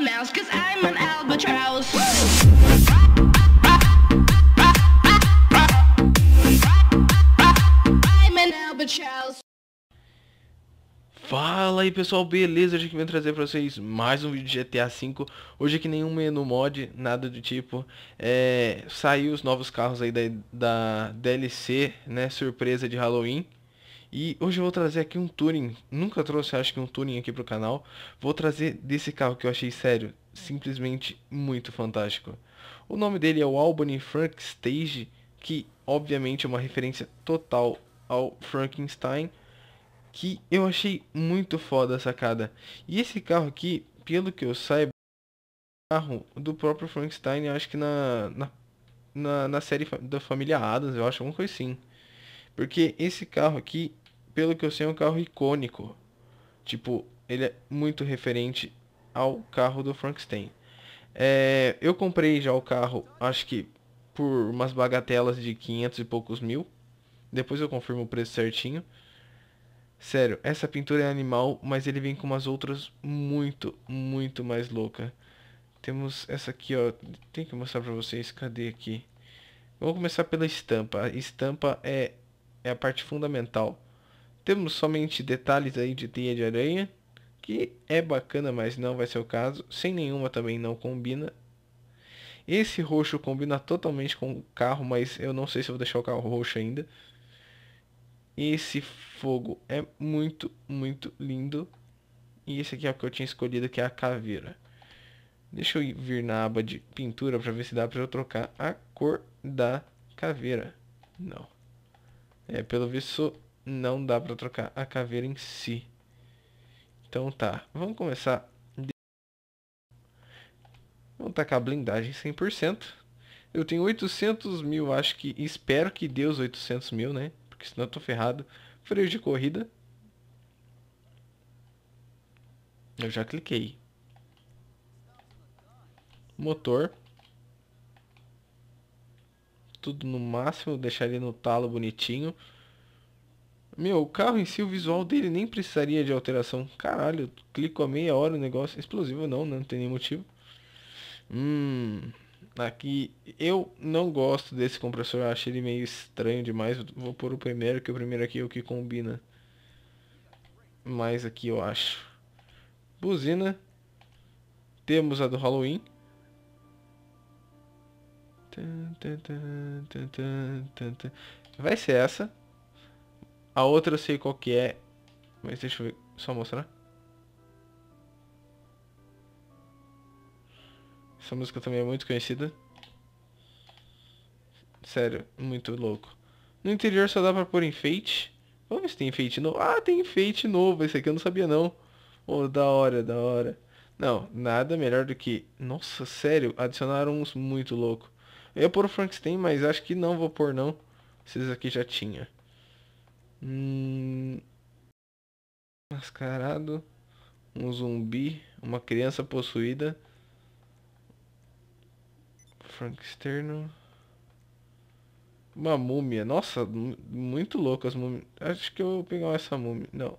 mouse, cause I'm an albatross. Fala aí pessoal, beleza? Hoje que vim trazer pra vocês mais um vídeo de GTA V Hoje aqui nenhum menu mod, nada do tipo é, Saiu os novos carros aí da, da DLC, né? Surpresa de Halloween e hoje eu vou trazer aqui um Touring. Nunca trouxe, acho que um Touring aqui pro canal. Vou trazer desse carro que eu achei sério, simplesmente muito fantástico. O nome dele é o Albany Frank Stage, que obviamente é uma referência total ao Frankenstein, que eu achei muito foda a sacada. E esse carro aqui, pelo que eu saiba, é um carro do próprio Frankenstein, acho que na, na, na, na série da família Adams, eu acho, alguma coisa assim. Porque esse carro aqui pelo que eu sei, é um carro icônico. Tipo, ele é muito referente ao carro do Frankenstein. É, eu comprei já o carro, acho que por umas bagatelas de 500 e poucos mil. Depois eu confirmo o preço certinho. Sério, essa pintura é animal, mas ele vem com umas outras muito, muito mais louca. Temos essa aqui, ó. Tem que mostrar pra vocês. Cadê aqui? Vamos começar pela estampa. A estampa é, é a parte fundamental. Temos somente detalhes aí de teia de aranha, que é bacana, mas não vai ser o caso. Sem nenhuma também não combina. Esse roxo combina totalmente com o carro, mas eu não sei se vou deixar o carro roxo ainda. Esse fogo é muito, muito lindo. E esse aqui é o que eu tinha escolhido, que é a caveira. Deixa eu vir na aba de pintura para ver se dá para eu trocar a cor da caveira. Não. É, pelo visto não dá para trocar a caveira em si. Então tá, vamos começar. Vamos tacar a blindagem 100%. Eu tenho 800 mil, acho que... Espero que dê os 800 mil, né? Porque senão eu tô ferrado. Freio de corrida. Eu já cliquei. Motor. Tudo no máximo, ele no talo bonitinho. Meu, o carro em si, o visual dele nem precisaria de alteração. Caralho, clico a meia hora o negócio. Explosivo não, né? Não tem nem motivo. Hum. Aqui, eu não gosto desse compressor. achei ele meio estranho demais. Vou pôr o primeiro, que o primeiro aqui é o que combina. Mais aqui, eu acho. Buzina. Temos a do Halloween. Vai ser essa. A outra eu sei qual que é. Mas deixa eu ver. Só mostrar. Né? Essa música também é muito conhecida. Sério, muito louco. No interior só dá pra pôr enfeite. Vamos ver se tem enfeite novo. Ah, tem enfeite novo. Esse aqui eu não sabia não. Oh, da hora, da hora. Não, nada melhor do que... Nossa, sério, adicionaram uns muito louco. Eu ia pôr o Frankenstein, mas acho que não vou pôr não. Esses aqui já tinha. Hum... Mascarado. Um zumbi. Uma criança possuída. Frank externo. Uma múmia. Nossa, muito louco as múmias. Acho que eu vou pegar essa múmia. Não.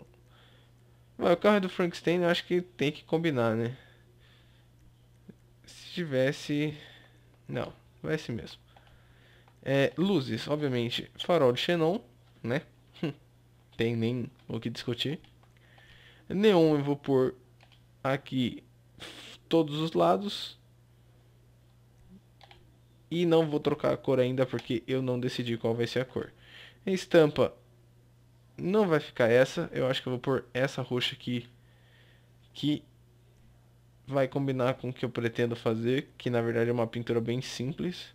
Mas o carro do Frankenstein eu acho que tem que combinar, né? Se tivesse... Não, vai ser mesmo. É, luzes, obviamente. Farol de xenon, né? tem nem o que discutir. Neon eu vou pôr aqui todos os lados. E não vou trocar a cor ainda porque eu não decidi qual vai ser a cor. A estampa não vai ficar essa. Eu acho que eu vou pôr essa roxa aqui. Que vai combinar com o que eu pretendo fazer. Que na verdade é uma pintura bem simples.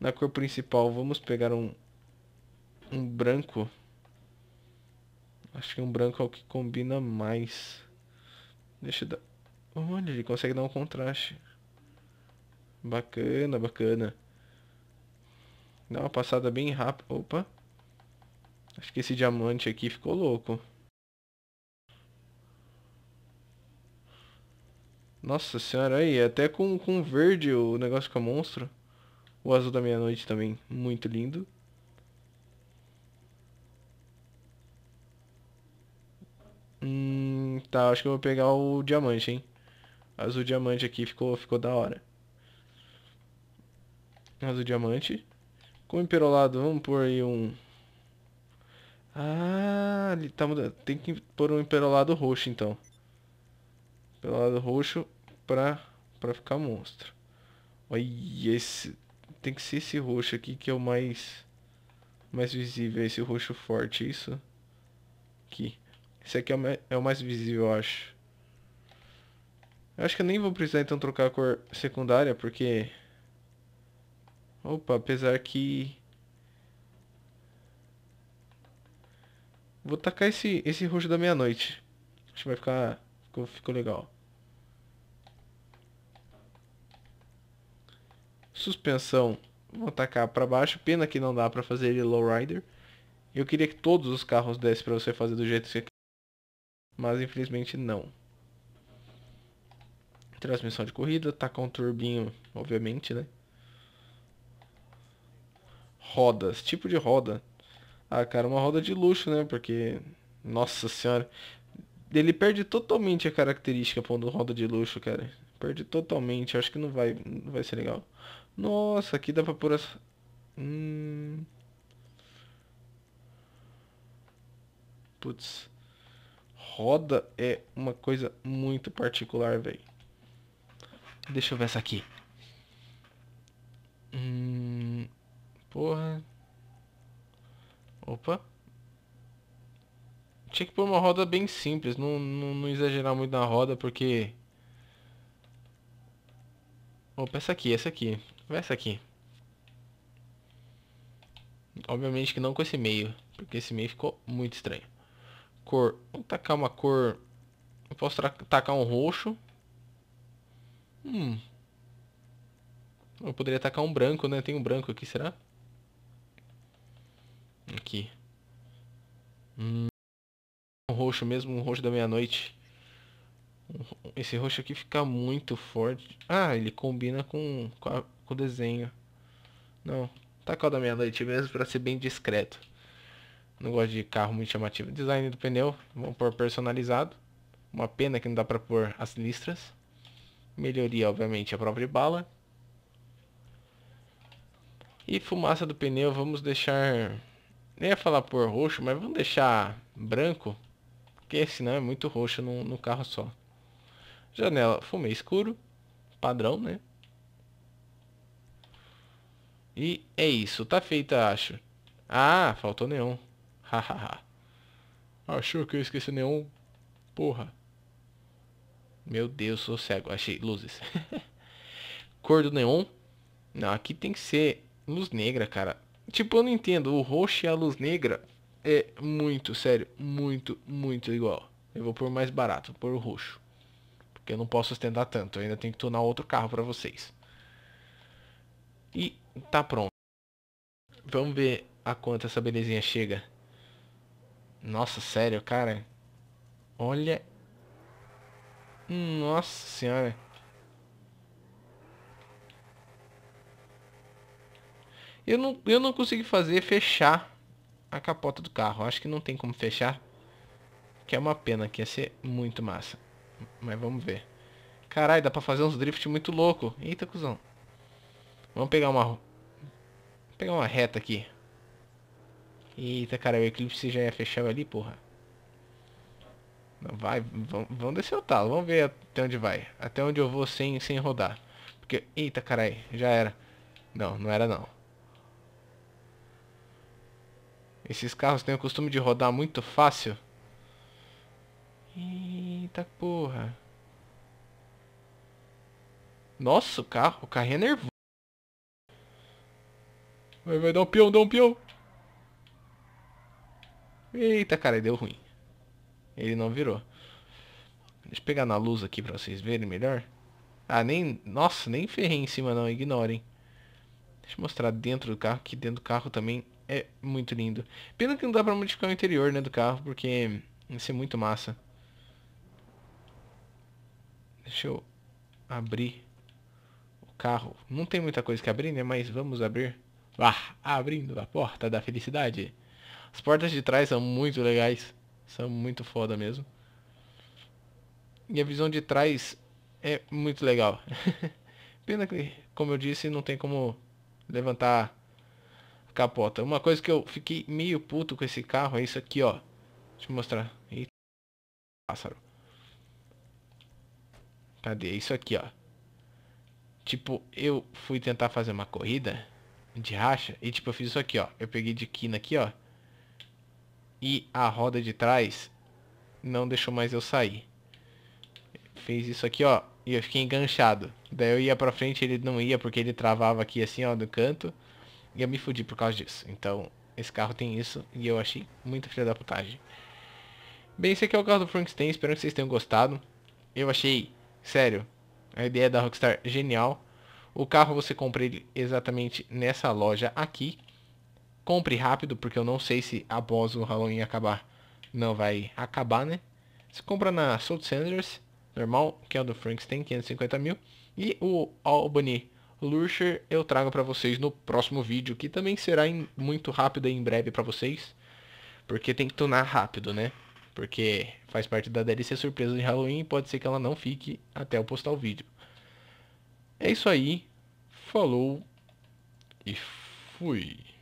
Na cor principal vamos pegar um, um branco Acho que um branco é o que combina mais. Deixa eu dar... Olha, ele consegue dar um contraste. Bacana, bacana. Dá uma passada bem rápida. Opa. Acho que esse diamante aqui ficou louco. Nossa senhora, aí, é até com, com verde o negócio fica monstro. O azul da meia-noite também, muito lindo. Hum, tá, acho que eu vou pegar o diamante, hein? Azul diamante aqui ficou, ficou da hora. Azul diamante. Com imperolado vamos pôr aí um... Ah, ele tá mudando. Tem que pôr um imperolado roxo, então. Imperolado roxo pra, pra ficar monstro. Olha esse... Tem que ser esse roxo aqui que é o mais... Mais visível, esse roxo forte, isso? Aqui. Esse aqui é, é o, mais, visível, eu acho. Eu acho que eu nem vou precisar então trocar a cor secundária, porque... Opa, apesar que... Vou tacar esse, esse roxo da meia-noite. Acho que vai ficar... Ficou, ficou legal. Suspensão. Vou tacar para baixo. Pena que não dá para fazer ele lowrider. Eu queria que todos os carros dessem para você fazer do jeito que você mas infelizmente não. Transmissão de corrida, tá com um turbinho, obviamente, né? Rodas, tipo de roda. Ah, cara, uma roda de luxo, né? Porque, nossa senhora, ele perde totalmente a característica pondo roda de luxo, cara. Perde totalmente, acho que não vai, não vai ser legal. Nossa, aqui dá pra pôr Hum... Putz roda é uma coisa muito particular, velho. Deixa eu ver essa aqui. Hum, porra. Opa. Tinha que pôr uma roda bem simples. Não, não, não exagerar muito na roda, porque... Opa, essa aqui, essa aqui. Vai essa aqui. Obviamente que não com esse meio. Porque esse meio ficou muito estranho cor. Vou tacar uma cor. Eu posso tacar um roxo. Hum. Eu poderia tacar um branco, né? Tem um branco aqui, será? Aqui. Hum. Um roxo mesmo, um roxo da meia-noite. Esse roxo aqui fica muito forte. Ah, ele combina com, com, a, com o desenho. Não, tacar o da meia-noite mesmo pra ser bem discreto. Não gosto de carro muito chamativo. Design do pneu, vamos pôr personalizado. Uma pena que não dá para pôr as listras. Melhoria, obviamente, a própria bala. E fumaça do pneu, vamos deixar... Nem ia falar por roxo, mas vamos deixar branco. Porque senão é muito roxo no, no carro só. Janela, fumê escuro. Padrão, né? E é isso. Tá feita, acho. Ah, faltou neon. Hahaha. Achou que eu esqueci nenhum? Porra. Meu Deus, sou cego. Achei luzes. Cor do neon? Não, aqui tem que ser luz negra, cara. Tipo, eu não entendo. O roxo e a luz negra é muito, sério, muito, muito igual. Eu vou por mais barato, vou por roxo. Porque eu não posso sustentar tanto. Eu ainda tenho que tornar outro carro pra vocês. E tá pronto. Vamos ver a quanto essa belezinha chega. Nossa, sério, cara. Olha. Nossa senhora. Eu não, eu não consegui fazer fechar a capota do carro. Acho que não tem como fechar. Que é uma pena, que ia ser muito massa. Mas vamos ver. Caralho, dá pra fazer uns drift muito louco. Eita, cuzão. Vamos pegar uma... Vou pegar uma reta aqui. Eita, cara, o Eclipse já fechar ali, porra. Não Vai, vamos, descer o talo. Vamos ver até onde vai. Até onde eu vou sem, sem rodar. Porque, eita, carai, já era. Não, não era não. Esses carros têm o costume de rodar muito fácil. Eita porra. Nossa, o carro, o carrinho é nervoso. Vai, vai, dá um pião, dá um pião. Eita, cara, deu ruim. Ele não virou. Deixa eu pegar na luz aqui pra vocês verem melhor. Ah, nem... Nossa, nem ferrei em cima não, ignorem. Deixa eu mostrar dentro do carro, que dentro do carro também é muito lindo. Pena que não dá pra modificar o interior, né, do carro, porque vai ser muito massa. Deixa eu abrir o carro. Não tem muita coisa que abrir, né, mas vamos abrir. Vá abrindo a porta da felicidade. As portas de trás são muito legais. São muito foda mesmo. E a visão de trás é muito legal. Pena que, como eu disse, não tem como levantar a capota. Uma coisa que eu fiquei meio puto com esse carro é isso aqui, ó. Deixa eu mostrar. Eita, pássaro. Cadê? Isso aqui, ó. Tipo, eu fui tentar fazer uma corrida de racha e tipo, eu fiz isso aqui, ó. Eu peguei de quina aqui, ó e a roda de trás não deixou mais eu sair. Fez isso aqui, ó, e eu fiquei enganchado. Daí eu ia pra frente ele não ia porque ele travava aqui assim, ó, do canto. E eu me fudi por causa disso. Então, esse carro tem isso e eu achei muito filha da putagem. Bem, esse aqui é o carro do Frankenstein, espero que vocês tenham gostado. Eu achei, sério, a ideia da Rockstar genial. O carro você compra ele exatamente nessa loja aqui. Compre rápido, porque eu não sei se após o Halloween acabar, não vai acabar, né? Você compra na Soul Sanders, normal, que é o do Frankenstein 550 mil. E o Albany Lurcher eu trago para vocês no próximo vídeo, que também será em, muito rápido e em breve para vocês. Porque tem que tunar rápido, né? Porque faz parte da DLC surpresa de Halloween e pode ser que ela não fique até eu postar o vídeo. É isso aí. Falou e fui.